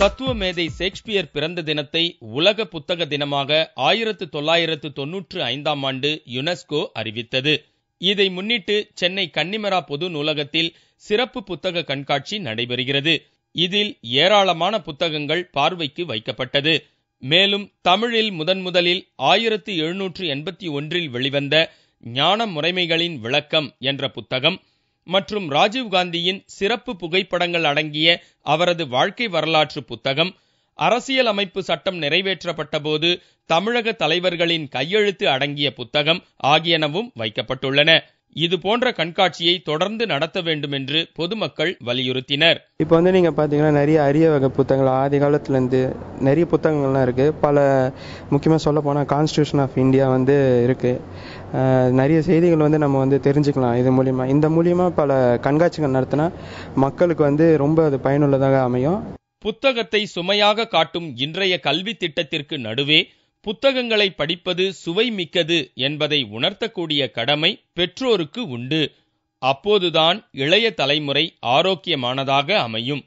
தத்துவ மேதை ஷேக்ஸ்பியர் பிறந்த தினத்தை உலக புத்தக தினமாக ஆயிரத்து தொள்ளாயிரத்து தொன்னூற்று ஐந்தாம் ஆண்டு யுனெஸ்கோ அறிவித்தது இதை முன்னிட்டு சென்னை கன்னிமரா பொது நூலகத்தில் சிறப்பு புத்தக கண்காட்சி நடைபெறுகிறது இதில் ஏராளமான புத்தகங்கள் பார்வைக்கு வைக்கப்பட்டது மேலும் தமிழில் முதன் முதலில் ஆயிரத்து எழுநூற்று எண்பத்தி ஒன்றில் வெளிவந்த ஞான முறைமைகளின் விளக்கம் என்ற புத்தகம் மற்றும் ராஜீவ்காந்தியின் சிறப்பு புகைப்படங்கள் அடங்கிய அவரது வாழ்க்கை வரலாற்று புத்தகம் அரசியல் அமைப்பு சட்டம் நிறைவேற்றப்பட்டபோது தமிழக தலைவர்களின் கையெழுத்து அடங்கிய புத்தகம் ஆகியனவும் வைக்கப்பட்டுள்ளன இதுபோன்ற கண்காட்சியை தொடர்ந்து நடத்த வேண்டும் என்று பொதுமக்கள் வலியுறுத்தினர் இப்போ வந்து நீங்கள் பார்த்தீங்கன்னா நிறைய அரிய வகை புத்தகங்கள் ஆதி காலத்துலேருந்து நிறைய புத்தகங்கள்லாம் இருக்குது பல முக்கியமாக சொல்ல போனா கான்ஸ்டியூஷன் ஆஃப் இந்தியா வந்து இருக்குது நிறைய செய்திகள் வந்து நம்ம வந்து தெரிஞ்சுக்கலாம் இது மூலியமா இந்த மூலியமா பல கண்காட்சிகள் நடத்தினா மக்களுக்கு வந்து ரொம்ப அது பயனுள்ளதாக அமையும் புத்தகத்தை சுமையாக காட்டும் இன்றைய கல்வி திட்டத்திற்கு நடுவே புத்தகங்களை படிப்பது சுவை மிக்கது என்பதை உணர்த்தக்கூடிய கடமை பெற்றோருக்கு உண்டு அப்போதுதான் இளைய தலைமுறை ஆரோக்கியமானதாக அமையும்